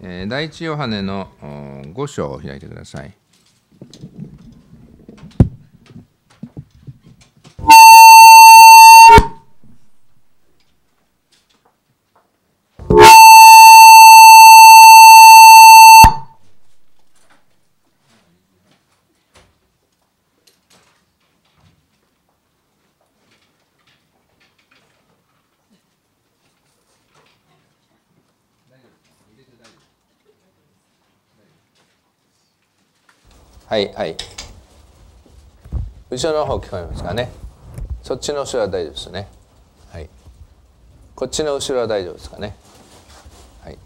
え第一ヨハネの5章を開いてください。はいはい後ろの方聞こえますかねそっちの後ろは大丈夫ですねはいこっちの後ろは大丈夫ですかねはい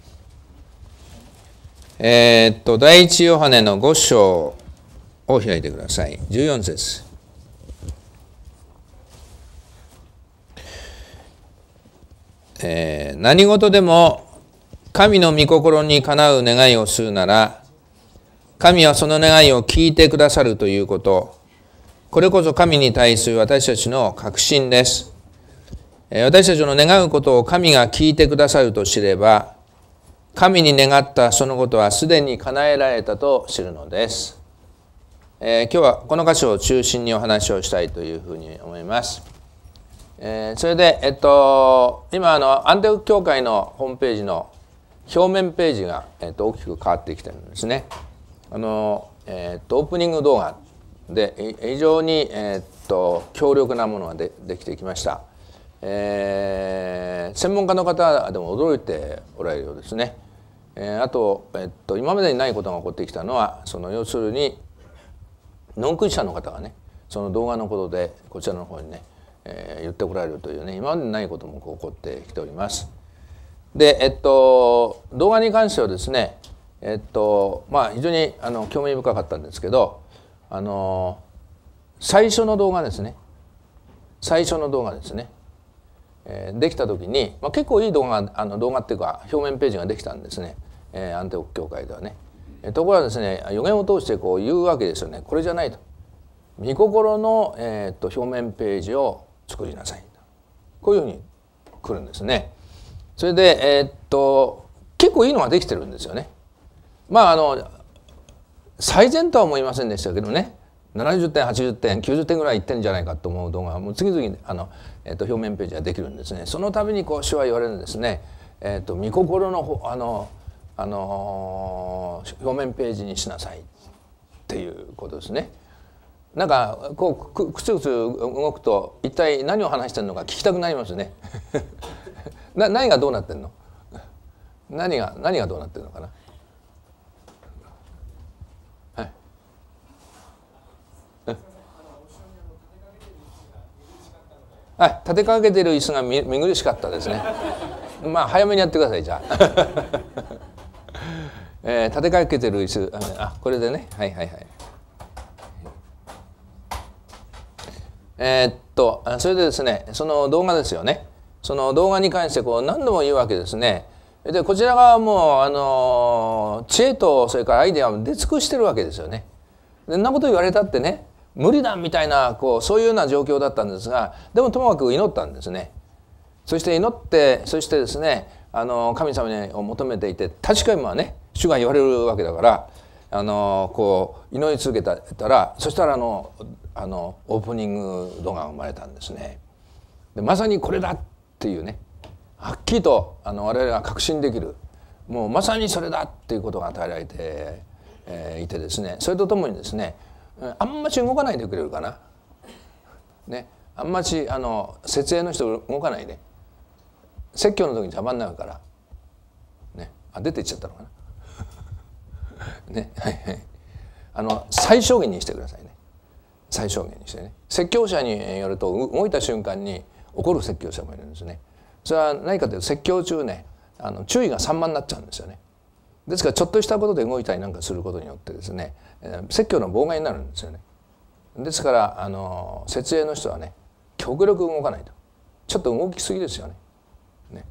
えー、っと第一ヨハネの5章を開いてください14節えー、何事でも神の御心にかなう願いをするなら神はその願いを聞いてくださるということ。これこそ神に対する私たちの確信です。私たちの願うことを神が聞いてくださると知れば、神に願ったそのことはすでに叶えられたと知るのです。えー、今日はこの箇所を中心にお話をしたいというふうに思います。えー、それで、えっと、今あのアンテルク教会のホームページの表面ページが、えっと、大きく変わってきてるんですね。あの、えー、っとオープニング動画で非常に、えっと強力なものがでできてきました、えー、専門家の方でも驚いておられるようですね、えー、あと、えっと今までにないことが起こってきたのはその要するにノンクリスチャンの方がねその動画のことでこちらの方にね、えー、言ってこられるというね今までにないことも起こってきております。でえっと動画に関してはですねえっとまあ非常にあの興味深かったんですけどあの最初の動画ですね最初の動画ですね、えー、できた時に、まあ、結構いい動画あの動画っていうか表面ページができたんですね、えー、アンテオク教会ではね。ところがですね予言を通してこう言うわけですよねこれじゃないと。御心の、えー、と表面ページを作りなさいこういうふうに来るんですね。それで、えー、っと結構いいのができてるんですよね。まああの最善とは思いませんでしたけどね70点80点90点ぐらいいってんじゃないかと思う動画もう次々あの、えー、と表面ページができるんですねその度にこう手話言われるんですね「えーと、見心のあの、あの表面ページにしなさい」っていうことですね。なんかこうくくつくつ動くと一体何を話してるのか聞きたくなりますね な何がどうなってんの何が何がどうなってるのかなはい、立てかけてる椅子が見苦しかったですね。まあ早めにやってくださいじゃあ。えー、立てかけてる椅子あこれでねはいはいはい。えー、っとそれでですねその動画ですよねその動画に関してこう何度も言うわけですね。でこちら側もあの知恵とそれからアイデアも出尽くしてるわけですよね。でんなこと言われたってね無理だみたいなこうそういうような状況だったんですがでもともかく祈ったんですねそして祈ってそしてですねあの神様を求めていて確かにまあね主が言われるわけだからあのこう祈り続けたらそしたらあのあのオープニング動画が生まれたんですねでまさにこれだっていうねはっきりとあの我々が確信できるもうまさにそれだっていうことが与えられて、えー、いてですねそれとともにですねあんまし動かないでくれるかな。ね、あんましあの設営の人動かないで、説教の時に邪魔になるから、ね、あ出ていっちゃったのかな。ねはいはい、あの最小限にしてくださいね最小限にしてね説教者によると動いた瞬間に怒る説教者もいるんですねそれは何かというと説教中ねあの注意が散漫になっちゃうんですよねですからちょっとしたことで動いたりなんかすることによってですね説教の妨害になるんですよね。ですからあの設営の人はね極力動かないとちょっと動きすぎですよね。ね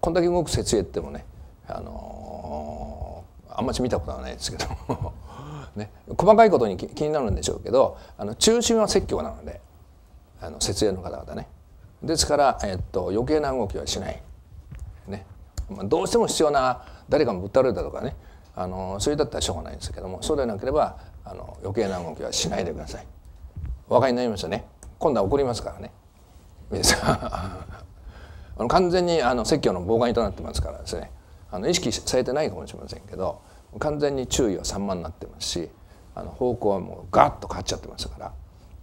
こんだけ動く設営ってもねあのあんまり見たことはないですけど ね、細かいことに気になるんでしょうけどあの中心は説教なのであの設営の方々ね。ですから、えっと、余計な動きはしない、ねまあ、どうしても必要な誰かもぶっ倒れたとかねあのそれだったらしょうがないんですけどもそうでなければあの余計な動きはしないでください。お分かりになりましたね今度は怒りますからね。あの完全にあの説教の妨害となってますからですねあの意識されてないかもしれませんけど完全に注意は散漫になってますしあの方向はもうガッと変わっちゃってますから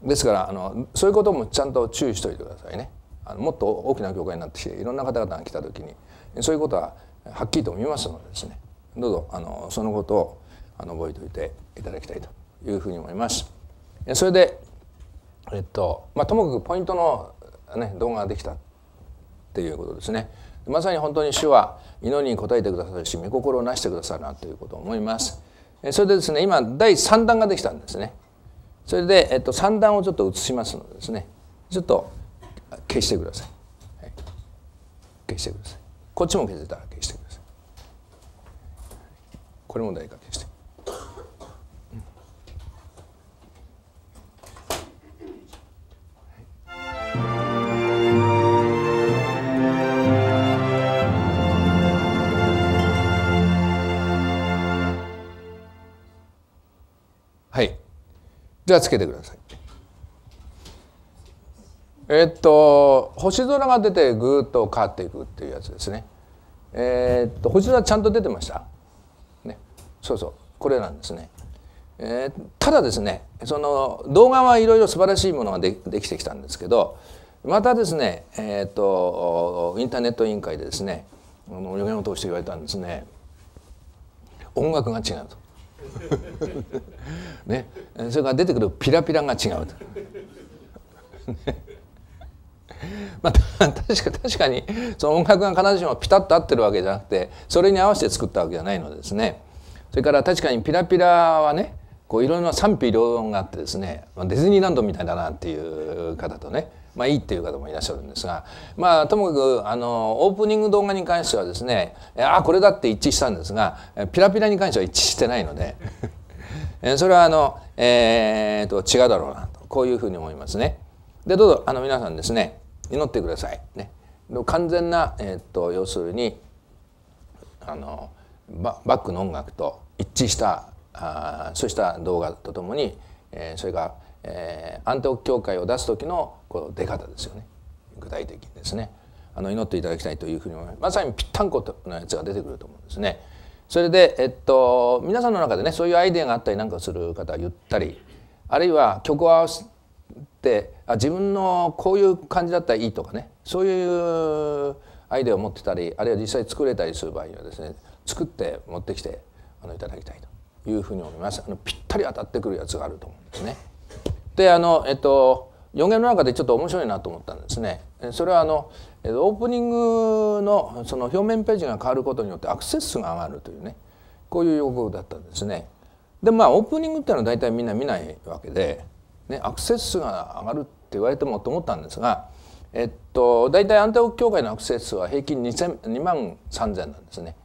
ですからあのそういうこともちゃんと注意しておいてくださいねあのもっと大きな業界になってきていろんな方々が来た時にそういうことははっきりと見ますのでですねどうぞあのそのことをあの覚えておいていただきたいというふうに思います。それで、えっとまあ、ともかくポイントの、ね、動画ができたっていうことですね。まさに本当に主は祈りに応えてくださるし御心をなしてくださるなということを思います。それでですね今第3弾ができたんですね。それで、えっと、3段をちょっと映しますのでですねちょっと消してください。はい、消してください。こっちも削ったら消してくださいこれも大掛けして、うんはい、じゃあつけてくださいえっと星空が出てぐっと変わっていくっていうやつですね。えー、っと星空ちゃんと出てました。ね、そうそうこれなんですね。えー、ただですねその動画はいろいろ素晴らしいものができてきたんですけどまたですね、えーと、インターネット委員会でですね予言を通して言われたんですね音楽が違うと。ね、それから出てくるピラピラが違うと。まあ、確か確かにその音楽が必ずしもピタッと合ってるわけじゃなくてそれに合わせて作ったわけじゃないのですねそれから確かにピラピラはねこういろいろな賛否両論があってですね、まあ、ディズニーランドみたいだなっていう方とねまあいいっていう方もいらっしゃるんですがまあともかくあのオープニング動画に関してはですねああこれだって一致したんですがピラピラに関しては一致してないのでそれはあの、えー、と違うだろうなとこういうふうに思いますね。でどうぞあの皆さんですね祈ってください。ね、完全な、えー、っと要するにあのババックの音楽と一致したあそうした動画とともに、えー、それから、えー、安徳教会を出す時のこの出方ですよね具体的にですねあの祈っていただきたいというふうに思いますまさにぴったんことのやつが出てくると思うんですね。それで、えっと、皆さんの中でねそういうアイデアがあったりなんかする方は言ったりあるいは曲を合わせってあ自分のこういう感じだったらいいとかねそういうアイデアを持ってたりあるいは実際作れたりする場合にはですね作って持ってきてあのいただきたいというふうに思いますあのぴったり当たってくるやつがあると思うんですね。であのえっと予言の中でちょっと面白いなと思ったんですね。それはあのオープニングのその表面ページが変わることによってアクセス数が上がるというねこういう予告だったんですね。でまあオープニングっていうのは大体みんな見ないわけでね、アクセス数が上がるって言われてもと思ったんですが、えっと、大体安定協会のアクセス数は平均 2, 2万3000なんですね。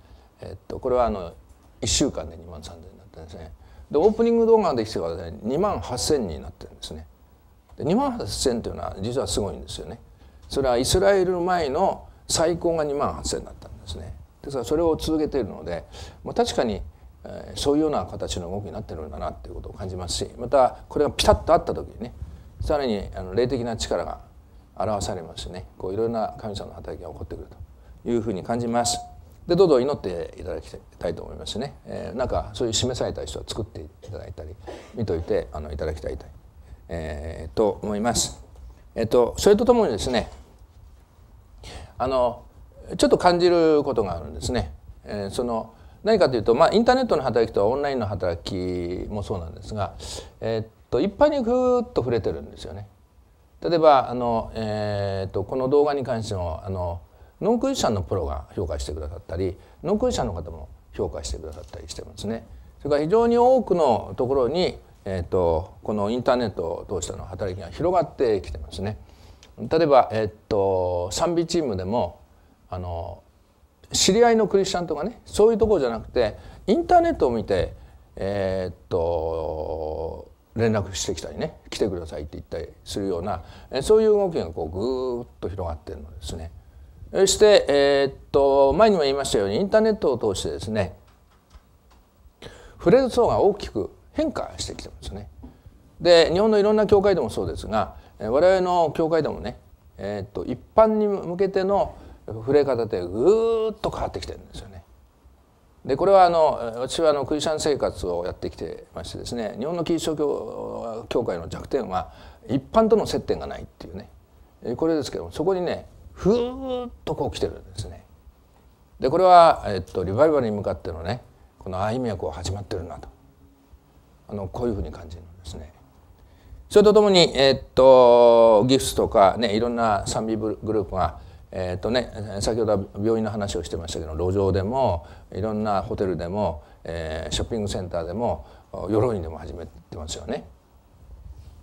えっと、これはあの1週間で2万3000だったんですね。でオープニング動画ができてからね2万8000になってるんですね。で2万8000というのは実はすごいんですよね。それはイスラエル前の最高が2万8000だったんですね。ですからそれを続けているので、まあ、確かにえそういうような形の動きになってるんだなっていうことを感じますしまたこれがピタッとあった時にねさらにあの霊的な力が表されますしねこういろんな神様の働きが起こってくるというふうに感じます。でどうぞ祈っていただきたいと思いますね、えー、なんかそういう示された人を作っていただいたり見といてあのいただきたいと,、えー、と思います。えっ、ー、と、それとともにですねあのちょっと感じることがあるんですね。えー、その何かというと、まあ、インターネットの働きとオンラインの働きもそうなんですが、えー、っと一般にふぐっと触れてるんですよね。例えばあの、えー、っとこの動画に関してもあのノンクリスチャンのプロが評価してくださったりノンクリスチャンの方も評価してくださったりしてますね。それから非常に多くのところに、えー、っとこのインターネットを通しての働きが広がってきてますね。例えば、えー、っと賛美チームでもあの知り合いのクリスチャンとかねそういうとこじゃなくてインターネットを見てえー、っと連絡してきたりね来てくださいって言ったりするようなそういう動きがこうぐーっと広がってるのですね。そして、えー、っと前にも言いましたようにインターネットを通してですねレーズ層が大きく変化してきてるんですね。で日本のいろんな教会でもそうですが我々の教会でもね、えー、っと一般に向けての触れ方でぐーっと変わってきてるんですよね。でこれはあの私はあのクリスチャン生活をやってきてましてですね日本のキリスト教教会の弱点は一般との接点がないっていうねこれですけどそこにねふーっとこう来てるんですね。でこれは、えっと、リバイバルに向かってのねこの歩みはこう始まってるなとあのこういうふうに感じるんですね。それとともに、えっと、ギフスとか、ね、いろんな賛美グループがえーとね、先ほどは病院の話をしてましたけど路上でもいろんなホテルでも、えー、ショッピングセンターでも鎧にでも始めてますよね。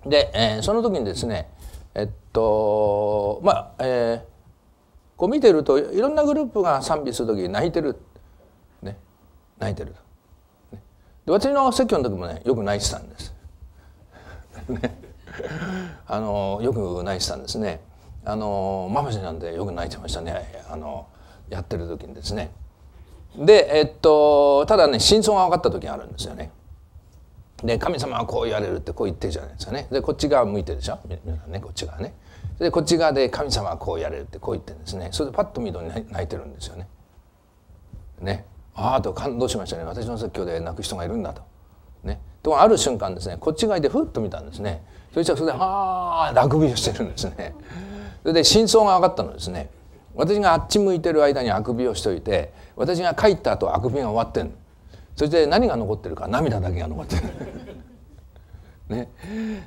で、えー、その時にですねえっとまあ、えー、こう見てるといろんなグループが賛美する時に泣いてる、ね、泣いてると、で私の説教の時もねよく泣いてたんです。ね、あのよく泣いてたんですね。あのマムシなんでよく泣いてましたねあのやってる時にですね。でえっとただね真相が分かった時があるんですよね。で神様はこう言われるってこう言ってるじゃないですかね。でこっち側向いてるでしょ皆さんねこっち側ね。でこっち側で神様はこう言われるってこう言ってるんですね。それでパッと見ると泣いてるんですよね。ね。ああと感動しましたね私の説教で泣く人がいるんだと。ね。とある瞬間ですねこっち側でふっと見たんですね。そしたらそれで「ああラグビーをしてるんですね。それで真相が分かったのですね私があっち向いてる間にあくびをしといて私が帰った後あくびが終わってんそして何が残ってるか涙だけが残ってる。ね、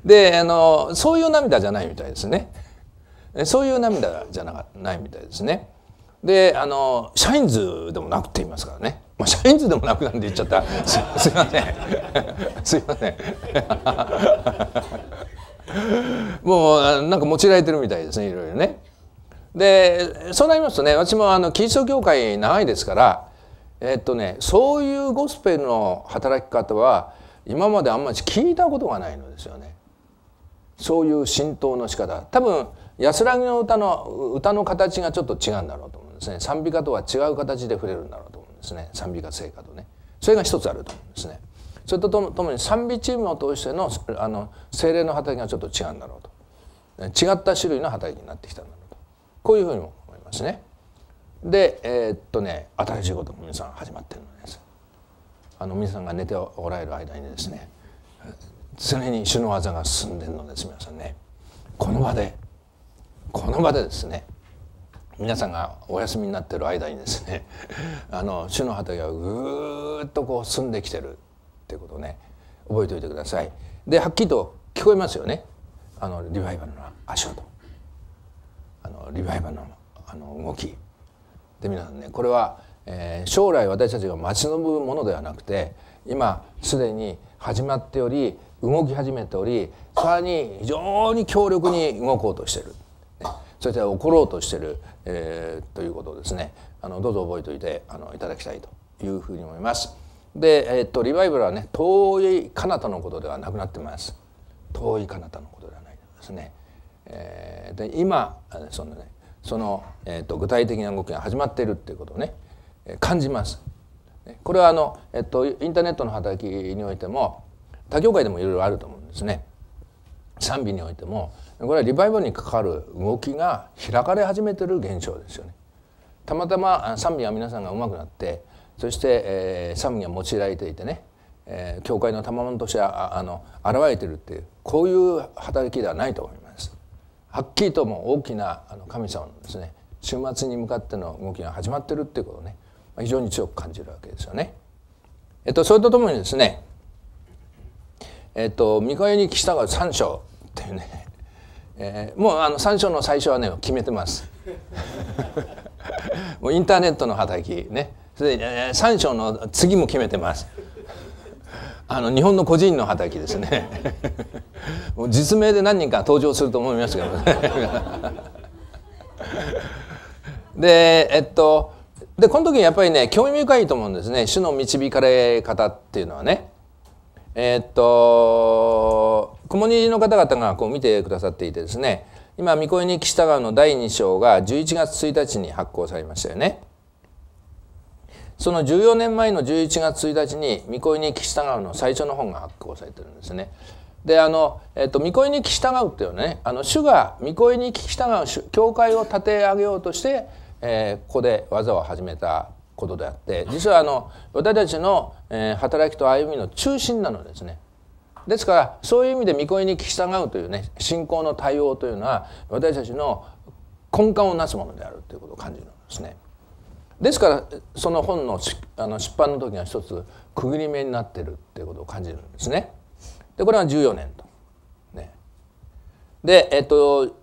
であのそういう涙じゃないみたいですね。そういう涙じゃなないみたいですね。であのシャインズでもなくって言いますからね。まあ、シャインズでもなくなんて言っちゃった。すいません。すいません。もうなんか持ちられてるみたいですねいろいろね。でそうなりますとね私もあのキリスト教会長いですからえっとねそういうゴスペルの働き方は今まであんまり聞いたことがないのですよね。そういう浸透の仕方多分安らぎの歌の歌の形がちょっと違うんだろうと思うんですね賛美歌とは違う形で触れるんだろうと思うんですね賛美歌聖歌とねそれが一つあると思うんですね。それとともに賛美チームを通してのあの精霊の働きがちょっと違うんだろうと違った種類の働きになってきたんだろうとこういうふうにも思いますね。でえー、っとね新しいことも皆さん始まってるのです。あの皆さんが寝ておられる間にですね常に主の技が進んでるのです皆さんねこの場でこの場でですね皆さんがお休みになっている間にですねあの主の畑がぐーっとこう進んできてるということをね覚えておいてください。ではっきりと聞こえますよねあのリバイバルの足音あのリバイバルのあの動き。で皆さんねこれは、えー、将来私たちが待ち望むものではなくて今すでに始まっており動き始めておりさらに非常に強力に動こうとしている、ね、そして起ころうとしている、えー、ということをですねあのどうぞ覚えておいてあのいただきたいというふうに思います。で、えっと、リバイバルはね遠い彼方のことではなくなってます遠い彼方のことではないですね、えー、で今そのねその、えっと、具体的な動きが始まっているっていうことをね感じますこれはあの、えっと、インターネットの働きにおいても他業界でもいろいろあると思うんですね賛美においてもこれはリバイバルに関わる動きが開かれ始めてる現象ですよねたまたま賛美は皆さんがうまくなってそして、えー、サムには用いられていてね、えー、教会の賜物としてああの現れてるっていうこういう働きではないと思います。はっきりとも大きなあの神様のですね週末に向かっての動きが始まってるっていうことをね、まあ、非常に強く感じるわけですよね。えっと、それとともにですねえっと「御声にたが三章」っていうね、えー、もうあの三章の最初はね決めてます。もうインターネットの働きねそ3章の次も決めてます。あの日本の個人の働きですね実名で何人か登場すると思いますけどでえっとでこの時やっぱりね興味深いと思うんですね主の導かれ方っていうのはねえっと雲虹の方々がこう見てくださっていてですね今「御声に岸田川」の第2章が11月1日に発行されましたよね。その14年前の11月1日に「御恋に聞き従う」の最初の本が発行されてるんですね。であの、えっと、御声に聞き従うっていうねあの主が御声に聞き従う教会を立て上げようとして、えー、ここで技を始めたことであって実はあの私たちの、えー、働きと歩みの中心なのですね。ですからそういう意味で御声に聞き従うというね信仰の対応というのは私たちの根幹をなすものであるということを感じるんですね。ですからその本のあの出版の時が一つ区切り目になってるっていうことを感じるんですね。でこれは14年と。ね、でえっと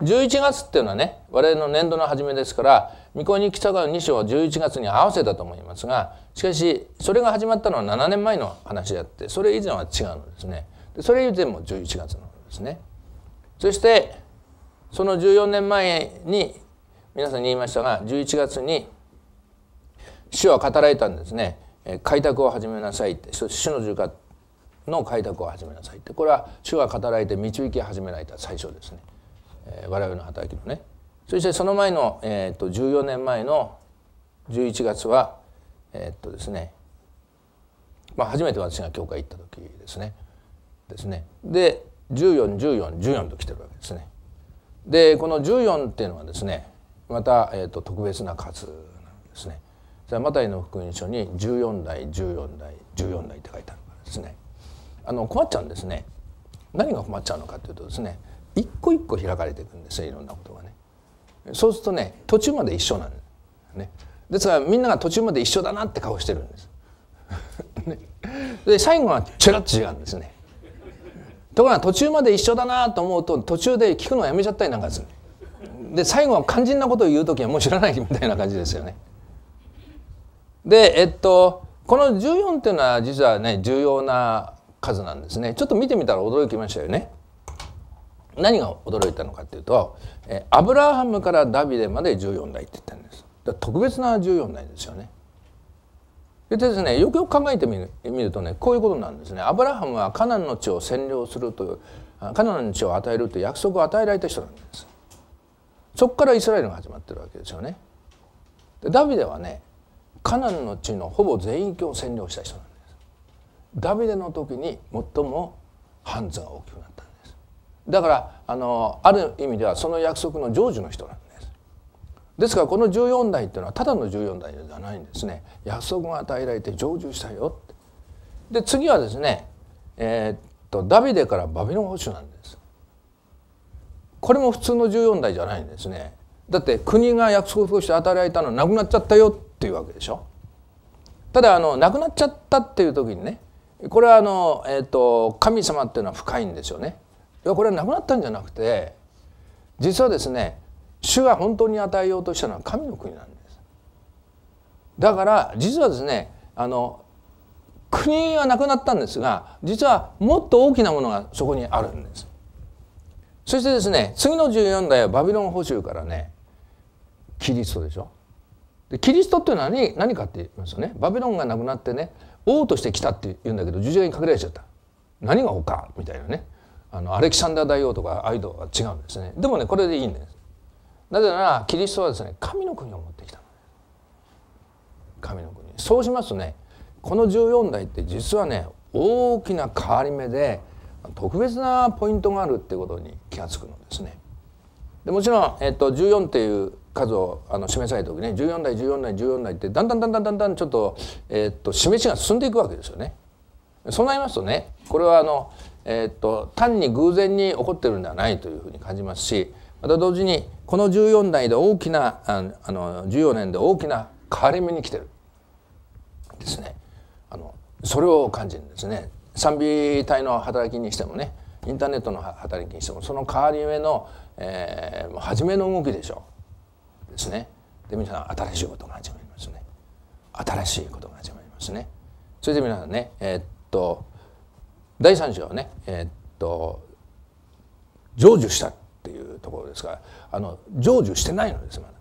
11月っていうのはね我々の年度の初めですから「御子に来たが2章」は11月に合わせたと思いますがしかしそれが始まったのは7年前の話であってそれ以前は違うんですねでそれ以前も11月のですねそしてその14年前に皆さんに言いましたが11月に主は語られたんですね開拓を始めなさいって主の十家の開拓を始めなさいってこれは主が語られて導き始められた最初ですね、え我々の働きのねそしてその前の、えーと、14年前の11月はえー、っとですねまあ初めて私が教会行った時ですねですねで141414 14と来てるわけですねでこの14っていうのはですねまた、えーと、特別な数なんですねそれはマタイの福音書に14代14代14代って書いてあるからですねあの困っちゃうんですね何が困っちゃうのかというとですね一個一個開かれていくんですよいろんなことがねそうするとね途中まで一緒なんですねですからみんなが途中まで一緒だなって顔してるんです ね、で最後はチラッと違うんですねところが途中まで一緒だなと思うと途中で聞くのをやめちゃったりなんかする、ねで最後は肝心なことを言う時はもう知らないみたいな感じですよね。でえっとこの14っていうのは実はね重要な数なんですね。ちょっと見てみたら驚きましたよね。何が驚いたのかっていうと、えアブラハムからダビデまで14代って言ったんです。だ特別な14代ですよね。でですねよくよく考えてみる見るとねこういうことなんですね。アブラハムはカナンの地を占領するというカナンの地を与えるという約束を与えられた人なんです。そこからイスラエルが始まってるわけですよね。でダビデはねカナンの地のほぼ全域を占領した人なんです。ダビデの時に最もハンズが大きくなったんです。だからあのある意味ではその約束の成就の人なんです。ですからこの十四代っていうのはただの十四代ではないんですね。約束が与えられて成就したよで次はですね、えー、っとダビデからバビロン保守なんです。これも普通の14代じゃないんですねだって国が約束として与えられたのなくなっちゃったよっていうわけでしょただあのなくなっちゃったっていう時にねこれはあの、えーと神様っていうのは深いんですよねいやこれはなくなったんじゃなくて実はですね主が本当に与えようとしたのは神の国なんですだから実はですねあの国はなくなったんですが実はもっと大きなものがそこにあるんですそしてですね次の14代はバビロン捕囚からねキリストでしょでキリストっていうのは何何かって言いますよねバビロンがなくなってね王として来たって言うんだけど十字架に隠れちゃった何が王かみたいなねあのアレキサンダー大王とかアイドルは違うんですねでもねこれでいいんですなぜならキリストはですね神の国を持ってきた神の国そうしますとねこの14代って実はね大きな変わり目で特別なポイントがあるってことに気が付くのですね。でもちろん、えっと、14っていう数をあの示された時ね14代14代14代ってだんだんだんだんだんだんちょっと,、えっと示しが進んでいくわけですよね。そうなりますとねこれはあの、えっと単に偶然に起こってるんではないというふうに感じますしまた同時にこの14代で大きなあの14年で大きな変わり目に来てるですねあのそれを感じるんですね。賛美隊の働きにしてもねインターネットの働きにしてもその変わり目の、えー、初めの動きでしょうですね。で皆さん新しいことが始まりますね。新しいことが始まりますね。それで皆さんねえー、っと第3章はねえー、っと成就したっていうところですからあの成就してないのですまだ。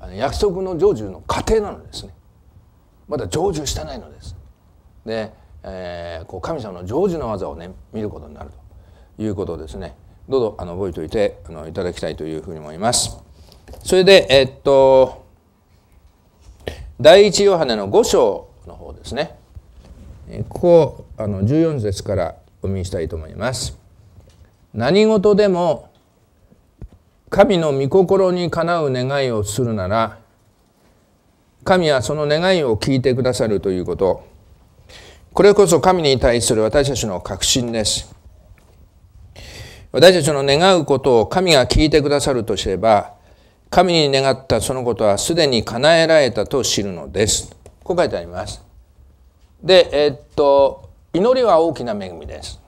あの約束の成就の過程なのですね。まだ成就してないのです。でえー、こう神様の成就の技をね見ることになるということですねどうぞあの覚えておいてあのいただきたいというふうに思います。それでえっと第一ヨハネの5章の方ですねここあの14節からお見したいと思います。何事でも神の御心にかなう願いをするなら神はその願いを聞いてくださるということこれこそ神に対する私たちの確信です。私たちの願うことを神が聞いてくださるとすれば、神に願ったそのことはすでに叶えられたと知るのです。こう書いてあります。で、えっと、祈りは大きな恵みです。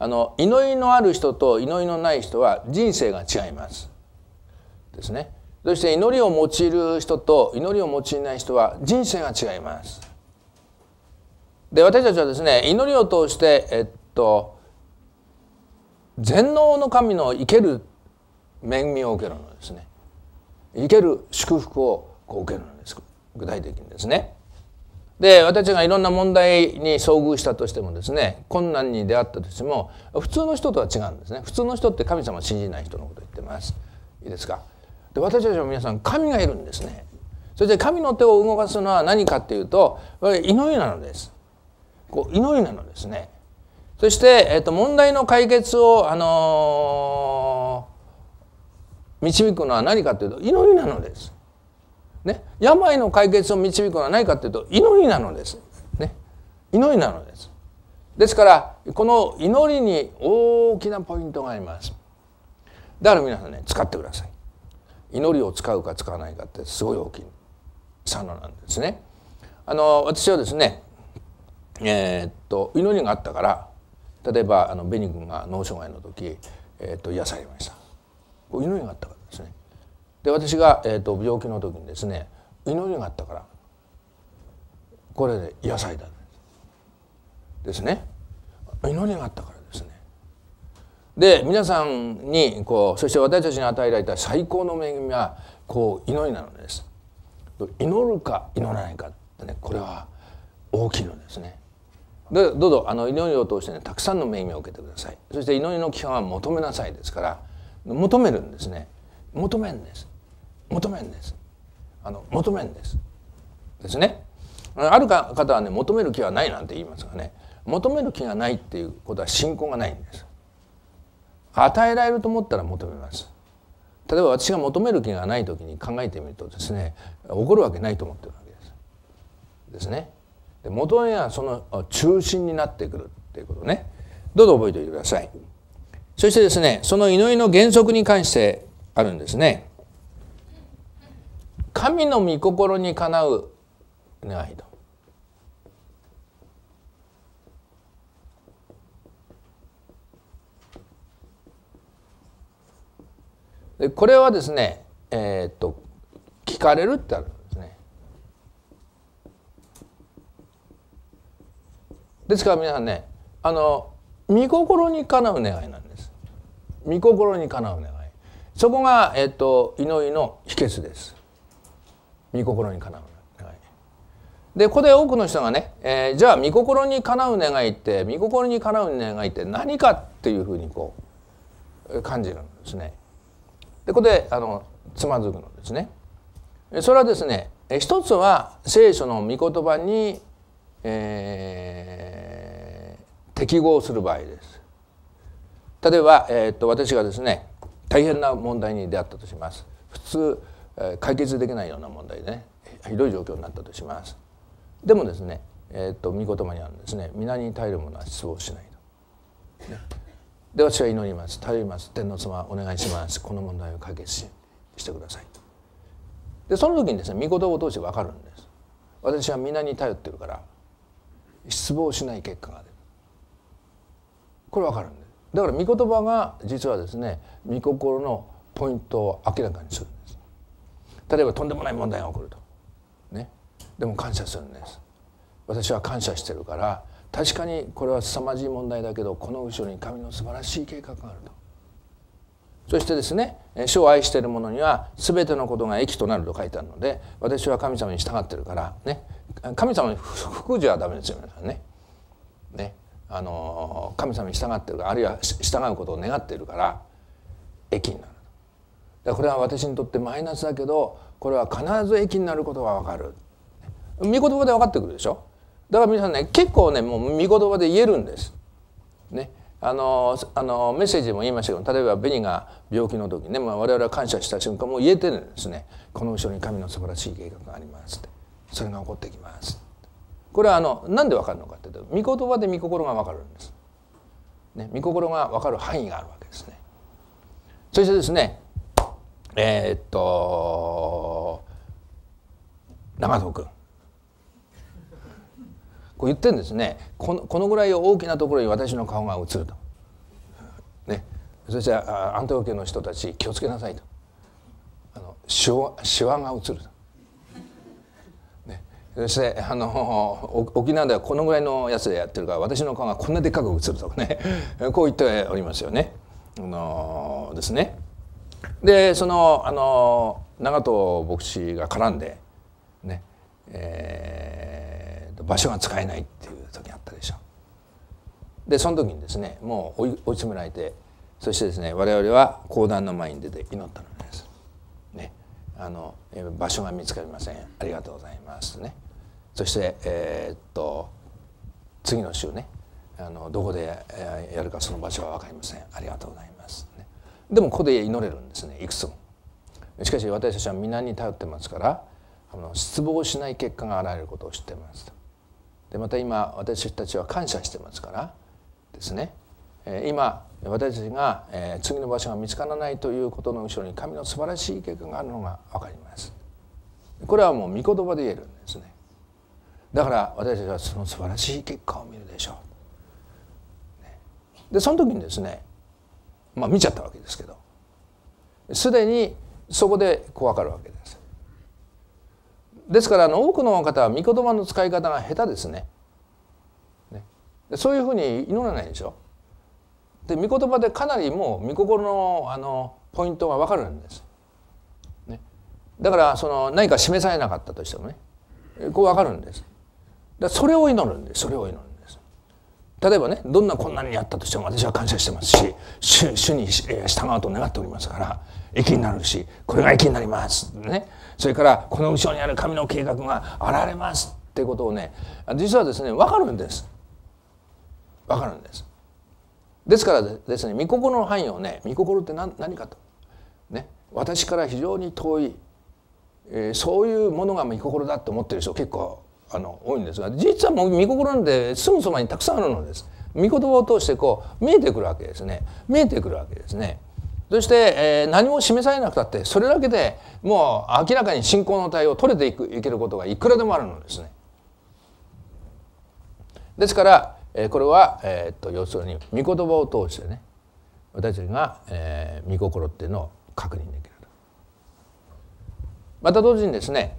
あの、祈りのある人と祈りのない人は人生が違います。ですね。そして祈りを用いる人と祈りを用いない人は人生が違います。で私たちはですね祈りを通してえっと全能の神の生ける恵みを受けるのですね生ける祝福をこう受けるのです具体的にですね。で私がいろんな問題に遭遇したとしてもですね困難に出会ったとしても普通の人とは違うんですね普通の人って神様を信じない人のこと言ってますいいですかで私たちも皆さん神がいるんですねそれで神の手を動かすのは何かっていうと祈りなのですこう祈りなのですね。そして、えっと問題の解決を、あのー、導くのは何かというと祈りなのです。ね、病の解決を導くのは何かというと祈りなのです。ね、祈りなのです。ですからこの祈りに大きなポイントがあります。だから皆さんね使ってください。祈りを使うか使わないかってすごい大きい差なんですね。あの私はですねえー、っと祈りがあったから例えばあのベニ君が脳障害の時、えー、っと癒されました祈りがあったからですねで私が、えー、っと病気の時にですね祈りがあったからこれで癒されたんですね祈りがあったからですねで皆さんにこうそして私たちに与えられた最高の恵みはこう祈りなのです祈るか祈らないかってねこれは大きいのですねでどうぞあの祈りを通してねたくさんの恵みを受けてくださいそして祈りの基本は求めなさいですから求めるんですね求めんです求めんですあの求めんですですねあるか方はね求める気はないなんて言いますがね求める気がないっていうことは信仰がないんです与えられると思ったら求めます例えば私が求める気がない時に考えてみるとですね起こるわけないと思ってるわけですですねで元円はその中心になってくるっていうことねどうぞ覚えておいてくださいそしてですねその祈りの原則に関してあるんですね神の御心にかなう願いとでこれはですねえー、っと聞かれるってあるですから皆さんねあの御心にかなう願いなんです御心にかなう願いそこが、えっと、祈りの秘訣です御心にかなう願いでここで多くの人がね、えー、じゃあ御心にかなう願いって御心にかなう願いって何かっていうふうにこう感じるんですねでここであのつまずくのですねそれはですね一つは聖書の御言葉にえー、適合する場合です。例えば、えーと、と私がですね大変な問題に出会ったとします。普通、えー、解決できないような問題でねひどい状況になったとします。でもですね、えーと、と御言葉にあるんですね皆に耐えるのは失望しないと。で私は祈ります頼ります天皇様お願いしますこの問題を解決ししてくださいでその時にですね御言葉を通して分かるんです私は皆に頼ってるから失望しない結果が出るこれわかるんでだから御言葉が実はですね御心のポイントを明らかにするんです例えばとんでもない問題が起こるとねでも感謝するんです私は感謝してるから確かにこれは凄まじい問題だけどこの後ろに神の素晴らしい計画があるとそしてですね主を愛している者には全てのことが益となると書いてあるので私は神様に従ってるからね神様に服従はダメですよ皆さんね。ねあの神様に従っているかあるいは従うことを願っているから益になるこれは私にとってマイナスだけどこれは必ず益になることがわかる見言葉で分かってくるでしょだから皆さんね結構ねもう見言葉で言えるんです。ね、あのあのメッセージも言いましたけど例えばベニが病気の時ね、まあ、我々は感謝した瞬間もう言えてるんですね「この後ろに神の素晴らしい計画があります」ってそれが起こってきますこれはあのなんでわかるのかというと御言葉で御心がわかるんです、ね、御心がわかる範囲があるわけですねそしてですねえー、っと長藤君こう言ってんですねこのこのぐらい大きなところに私の顔が映ると、ね、そしてアントヨ家の人たち気をつけなさいとあのシワシワが映るとそしてあの沖縄ではこのぐらいのやつでやってるから私の顔がこんなでっかく映るとかね こう言っておりますよね。あのですね。でそのあの長藤牧師が絡んでね、えー、場所が使えないっていう時あったでしょ。でその時にですねもう追い詰められてそしてですね我々は講談の前に出て祈ったのです。ね、あの場所が見つかりませんありがとうございますね。そしてえー、っと次の週ねあのどこでやるかその場所は分かりませんありがとうございます、ね、でもここで祈れるんですねいくつもしかし私たちは皆に頼ってますからあの失望しない結果が現れることを知ってますでまた今私たちは感謝してますからですね今私たちが次の場所が見つからないということの後ろに神の素晴らしい結果があるのが分かりますこれはもう御言葉で言えるだから私たちはその素晴らしい結果を見るでしょう。でその時にですねまあ見ちゃったわけですけどすでにそこでこう分かるわけです。ですからあの多くの方は御言葉の使い方が下手ですね。ねでそういうふうに祈らないでしょ。で御言葉でかなりもう御心のあのポイントが分かるんです。ね、だからその何か示されなかったとしてもねこう分かるんです。だそれを祈るんでそれを祈るんです例えばねどんな困難にあったとしても私は感謝してますし主主に従うと願っておりますから益になるしこれが益になりますねそれからこの後ろにある神の計画が現れますっていうことをね実はですね分かるんです分かるんですですからですね御心の範囲をね御心って何何かとね私から非常に遠い、えー、そういうものが御心だと思ってる人結構あの多いんですが実はもう御心なんてすぐそばにたくさんあるのです。御言葉を通してこう見えてくるわけですね見えてくるわけですね。そして、えー、何も示されなくたってそれだけでもう明らかに信仰の対応を取れていくいけることがいくらでもあるのですね。ですから、えー、これは、えー、っと要するに御言葉を通してね私たちが、えー、御心っていうのを確認できるまた同時にですね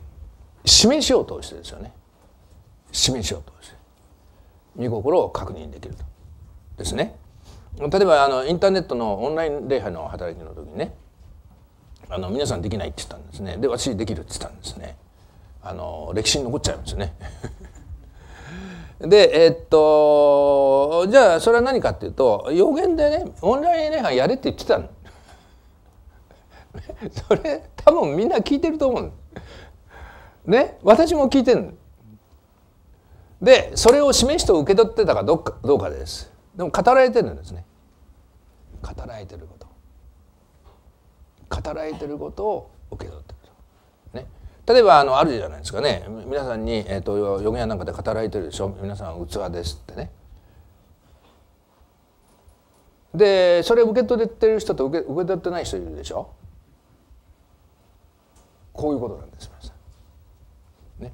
示しを通してですよね示し御心を確認できるとですね。例えばあのインターネットのオンライン礼拝の働きの時にねあの皆さんできないって言ったんですねで私できるって言ったんですねあの歴史に残っちゃいますね でえー、っとじゃあそれは何かっていうと予言でねオンライン礼拝やれって言ってたの それ多分みんな聞いてると思うね私も聞いてるでそれを示しと受け取ってたかどうかどうかですでも語られてるんですね語られてること語られてることを受け取ってる、ね、例えばあのあるじゃないですかね皆さんに、えーと、予言やなんかで語られてるでしょ皆さん器ですってねでそれ受け取ってる人と受け受け取ってない人いるでしょこういうことなんです皆さん。ね、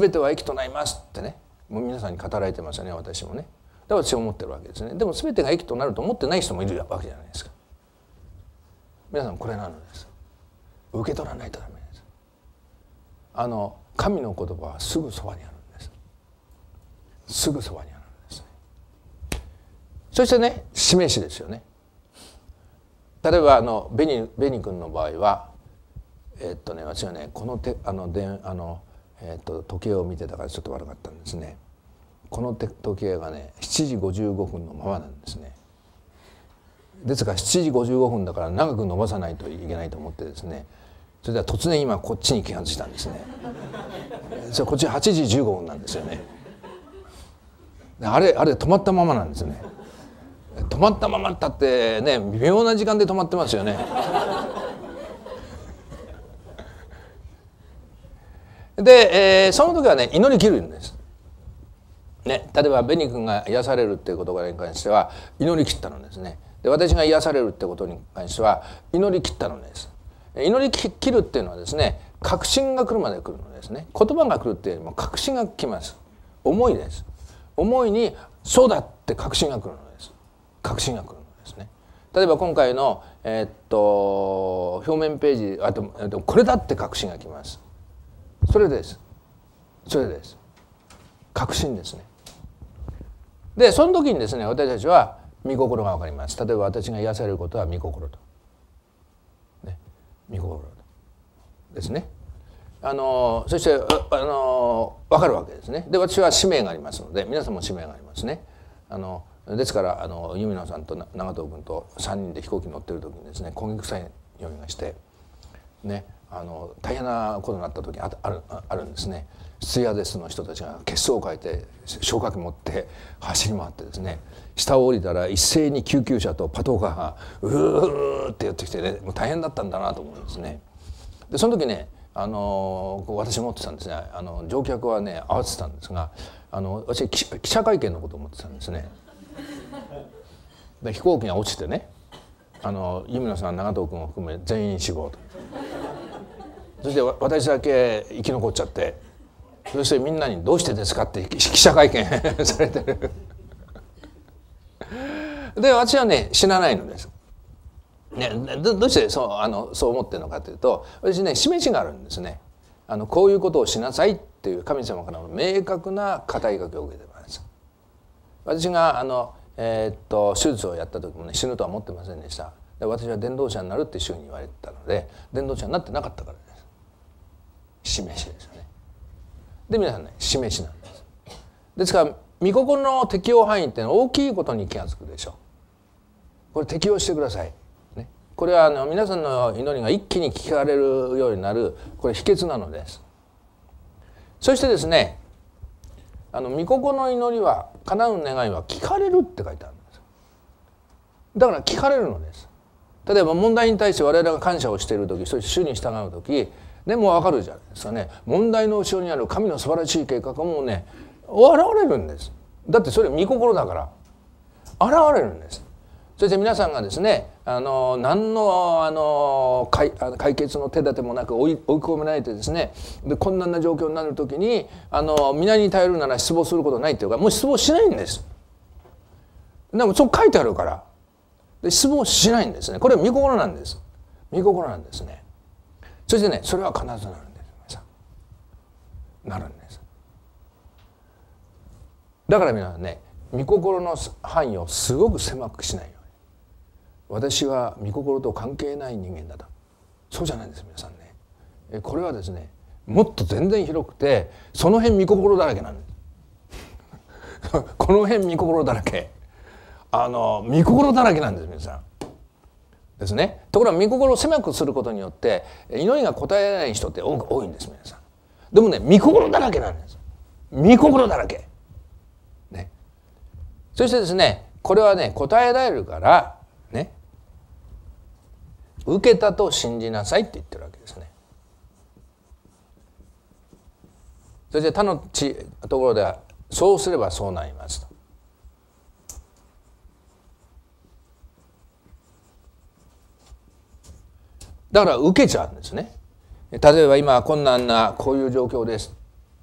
全ては益となりますってねもう皆さんに語られてましたね私もねだからそう思ってるわけですねでも全てが益となると思ってない人もいるわけじゃないですか皆さんこれなのです受け取らないとダメですあの神の言葉はすぐそばにあるんですすぐそばにあるんですねそしてね示しですよね例えばあのベニベニ君の場合はえっとね私はねこのてあのであのえーと、時計を見てたからちょっと悪かったんですねこの時計がね7時55分のままなんですねですから7時55分だから長く伸ばさないといけないと思ってですねそれでは突然今こっちに気が付いたんですねそれこっち8時15分なんですよねあれあれ止まったままなんですね止まったままったってね微妙な時間で止まってますよねで、えー、その時はね祈り切るんです。ね、例えばベニ君が癒されるっていうことに関しては祈りきったのですねで私が癒されるってことに関しては祈りきったのです祈りきるっていうのはですね確信が来るまで来るのですね言葉が来るっていうよりも確信が来ます思いです思いにそうだって確信が来るのです確信が来るのですね例えば今回のえー、っと表面ページあとこれだって確信が来ますそれですそれです確信ですねでその時にですね私たちは御心が分かります例えば私が癒されることは御心と、ね、御心とですねあのそしてあの分かるわけですねで私は使命がありますので皆さんも使命がありますねあのですからあのユミナさんと長藤君と3人で飛行機に乗ってる時にですね焦げ臭い匂いがしてねあの大変なことになった時ああるあるんですねスヤデスの人たちが血相を変えて消火器持って走り回ってですね下を降りたら一斉に救急車とパトカーがうーってやってきてねもう大変だったんだなと思うんですね。でその時ねあの私持ってたんですねあの乗客はね慌ててたんですがあの私記者会見のこと思ってたんですね。で飛行機が落ちてねあの弓野さん長藤君を含め全員死亡と。そして私だけ生き残っちゃってそしてみんなに「どうしてですか?」って記者会見 されてるで私はね死なないのです。ね、どどうしてそうあのそう思ってるのかというと私ね示しがあるんですねあのこういうことをしなさいっていう神様からの明確な語りかけを受けてます私があの、えー、っと手術をやった時もね死ぬとは思ってませんでしたで私は伝道者になるって主に言われたので伝道者になってなかったから示しですよねで皆さんね示しなんですですから御心の適用範囲ってのは大きいことに気が付くでしょこれ適用してください、ね、これはあの皆さんの祈りが一気に聞かれるようになるこれ秘訣なのですそしてですねあの御心の祈りは叶う願いは聞かれるって書いてあるんですだから聞かれるのです例えば問題に対して我々が感謝をしている時そして主に従う時でもわかるじゃないですかね問題の後ろにある神の素晴らしい計画もね現れるんですだってそれ見心だから現れるんですそして皆さんがですねあの何のあの解決の手立てもなく追い込められてですねで困難な状況になる時にあの皆に頼るなら失望することないっていうかもう失望しないんです。でもそう書いてあるからで失望しないんですねこれは見心なんです見心なんですね。そしてねそれは必ずなるんですなるんですだから皆さんね御心の範囲をすごく狭くしないように私は御心と関係ない人間だとそうじゃないんです皆さんねこれはですねもっと全然広くてその辺御心だらけなんです この辺御心だらけあの御心だらけなんです皆さんですねところが御心を狭くすることによって祈りが応えられない人って多く多いんです皆さんでもね御心だらけなんです御心だらけねそしてですねこれはね答えられるからね受けたと信じなさいって言ってるわけですねそして他のちところではそうすればそうなりますとだから受けちゃうんですね例えば今困難なこういう状況です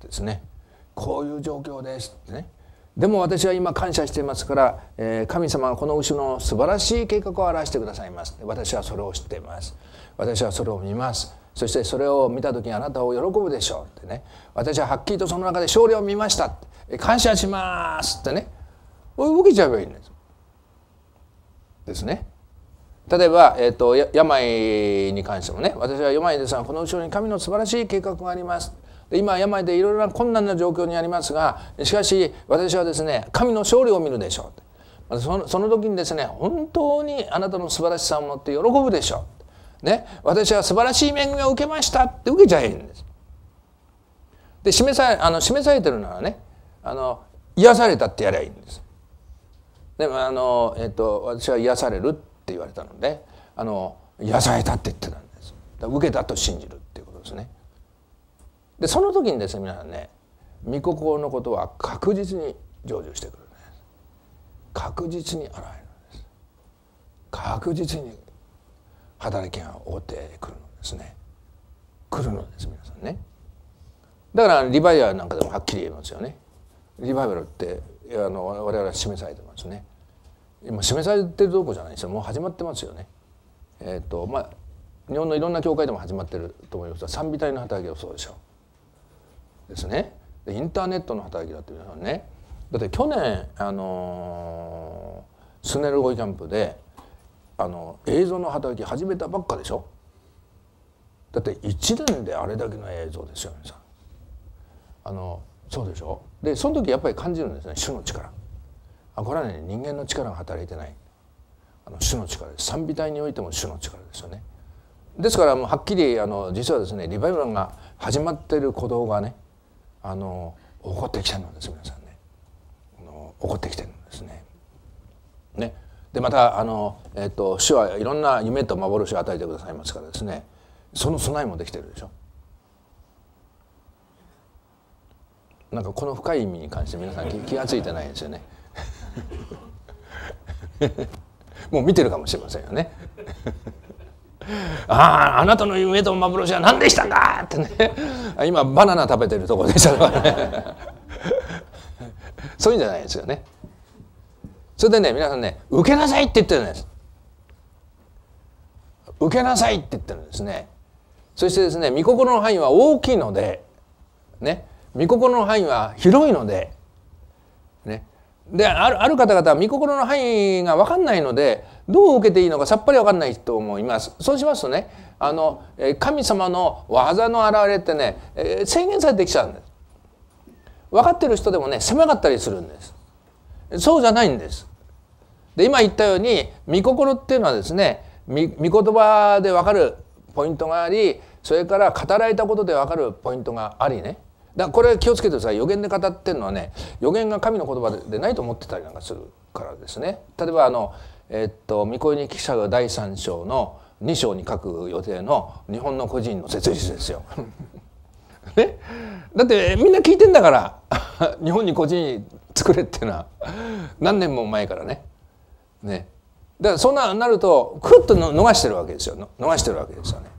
ですねこういう状況ですでてねでも私は今感謝していますから、えー、神様はこの牛の素晴らしい計画を表してくださいます私はそれを知っています私はそれを見ますそしてそれを見た時にあなたを喜ぶでしょうってね私ははっきりとその中で勝利を見ました感謝しますってね動けちゃえばいいんですですね例えば、えーと、病に関してもね私は病でさんこの後ろに神の素晴らしい計画があります今病でいろいろな困難な状況にありますがしかし私はですね神の勝利を見るでしょうそのその時にですね本当にあなたの素晴らしさを持って喜ぶでしょう、ね、私は素晴らしい恵みを受けましたって受けちゃえんですで示さあの示されてるならねあの癒されたってやりゃいいんですであの、えっと、私は癒されるって言われたのであの野菜だって言ってたんです受けたと信じるっていうことですねでその時にですね皆さんね御心のことは確実に成就してくるんです確実に現れるんです確実に働きが覆ってくるのですね来るのです皆さんねだからリバイアなんかでもはっきり言えますよねリバイバルってあの我々は示されてますね今示されてるとこじゃないですよもう始まってますよね。えーとまあ、日本のいろんな教会でも始まってると思いますが賛美隊の働きがそうでしょう。ですね。インターネットの働きだってうのはねだって去年、あのー、スネルゴイキャンプで、あの映像の働き始めたばっかでしょだって1年であれだけの映像ですよ皆さん。あのそうでしょでその時やっぱり感じるんですね主の力。あこれはね人間の力が働いてないあの主の力です賛美隊においても主の力ですよねですからもうはっきりあの実はですねリバイバルが始まっている鼓動がねあの起こってきてるのです皆さんねあの起こってきてるのですね。ねでまたあの、えーと、と主はいろんな夢と幻を与えてくださいますからですねその備えもできてるでしょ。なんかこの深い意味に関して皆さん気が付いてないんですよね。もう見てるかもしれませんよね あああなたの夢と幻は何でしたかってね 今バナナ食べてるとこでしたからねそういうんじゃないですよねそれでね皆さんね受けなさいって言ってるんです受けなさいって言ってるんですねそしてですね御心の範囲は大きいのでね御心の範囲は広いのでであるある方々は見心の範囲が分かんないのでどう受けていいのかさっぱり分かんない人もいますそうしますとねあの神様の技の現れってね制限されてきちゃうんです分かってる人でもね狭かったりするんですそうじゃないんですで今言ったように見心っていうのはですね見言葉で分かるポイントがありそれから語られたことで分かるポイントがありねだこれ気をつけてください予言で語ってるのはね予言が神の言葉でないと思ってたりなんかするからですね例えばあのえっと「御恋に記者が第三章の2章に書く予定の日本の個人の設立ですよ。ね、だってみんな聞いてんだから 日本に個人作れっていうのは何年も前からね。ねだからそんななるとクッとの逃してるわけですよ逃してるわけですよね。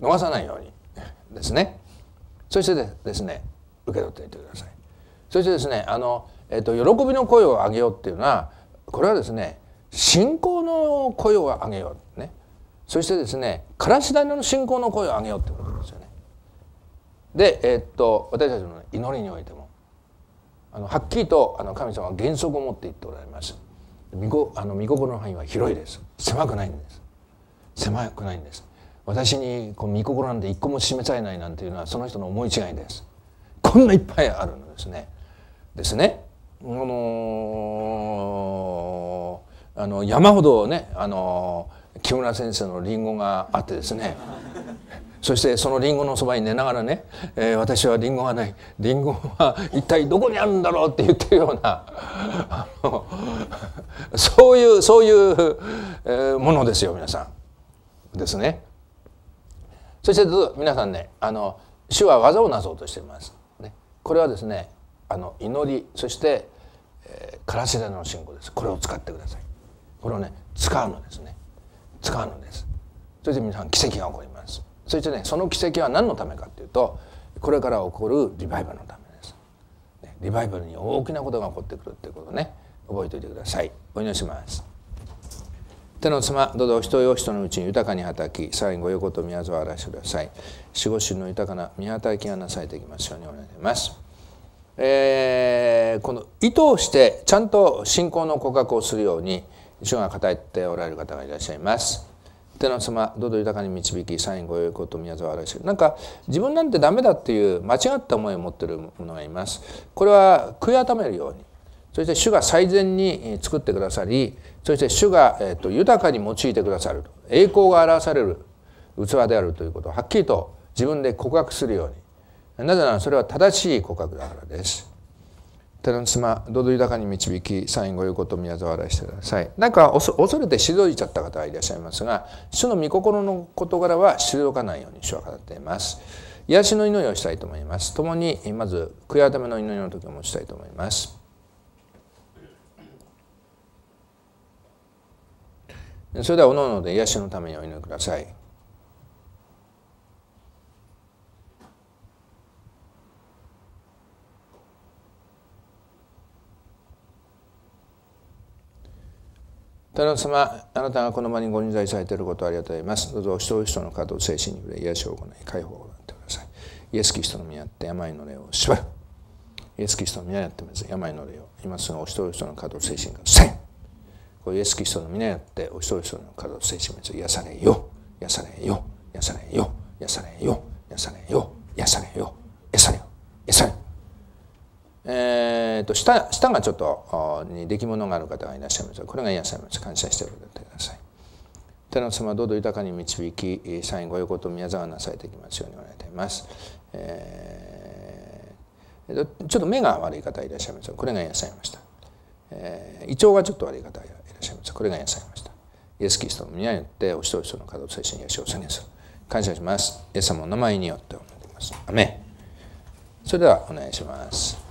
逃さないようにですね。そしてですね受け取ってみてください。そしてですねあの、えーと、喜びの声を上げようっていうのはこれはですね信仰の声を上げよう、ね、そしてですねからし種の信仰の声を上げようってことですよね。で、えー、っと私たちの祈りにおいてもあのはっきりとあの神様は原則を持って言っておられます。御子あの御心の範囲は広いです狭くないんです狭くないんです私にこう御心なんて一個も示されないなんていうのはその人の思い違いですこんないっぱいあるんですね。ですね。あのー、あの山ほどね、あのー、木村先生のリンゴがあってですねそしてそのリンゴのそばに寝ながらね、えー、私はリンゴがないリンゴは一体どこにあるんだろうって言ってるようなそういうそういうものですよ皆さん。ですね。そして皆さんねあの主は技をなそうとしています。これはですねあの祈りそして、えカラセレの信仰ですこれを使ってくださいこれをね使うのですね使うのですそして皆さん奇跡が起こりますそしてねその奇跡は何のためかっていうとこれから起こるリバイバルのためです、ね、リバイバルに大きなことが起こってくるっていうことね覚えておいてくださいお祈りします手の妻どうぞお一人お一人のうちに豊かに働き最後にご横と宮沢ら表してください守護神の豊かな見働きがなされていきますようにお願いしますえー、この意図をしてちゃんと信仰の告白をするように主が語っておられる方がいらっしゃいます手の様どうぞ豊かに導き最後ンごこと宮沢らしてなんか自分なんてダメだっていう間違った思いを持ってる者がいますこれは悔い改めるようにそして主が最善に作ってくださりそして主が、えーと、豊かに用いてくださる栄光が表される器であるということをはっきりと自分で告白するようになぜならそれは正しい告白だからです。天の妻どうぞ豊かに導きサインご言うことを宮沢らしてくださいなんか恐れて退いちゃった方がいらっしゃいますが主の御心の事柄は退かないように主は語っています癒しの祈りをしたいと思います共にまず悔い改めの祈りの時を持ちたいと思いますそれではおのおので癒しのためにお祈りください。太郎様、あなたがこの場にご臨在されていることをありがとうございます。どうぞ、一人一人の家働精神に触れ、癒しを行い、解放を行ってください。イエス・キリストの身にあって病の霊を縛る。イエス・キリストの身にあって病の霊を、今すぐお一人一人の家働精神がせんこうイエス・キリストの皆によってお一人一人の家族精神滅癒されよ癒されよ癒されよ癒されよ癒されよ癒されよ癒されよ癒されよえーと、と下下がちょっとに出来物がある方がいらっしゃいますこれが癒されます感謝しておいてください手の様どうぞ豊かに導きサインご横と宮沢なされていきますようにお願いいたします、えー、ちょっと目が悪い方いらっしゃいますこれが癒されました、えー、胃腸がちょっと悪い方謝物これが癒されましたイエス・キリストの皆によってお一人一人の家族精神癒しを宣言する感謝しますイエス様の名前によってお願いしますアメそれではお願いします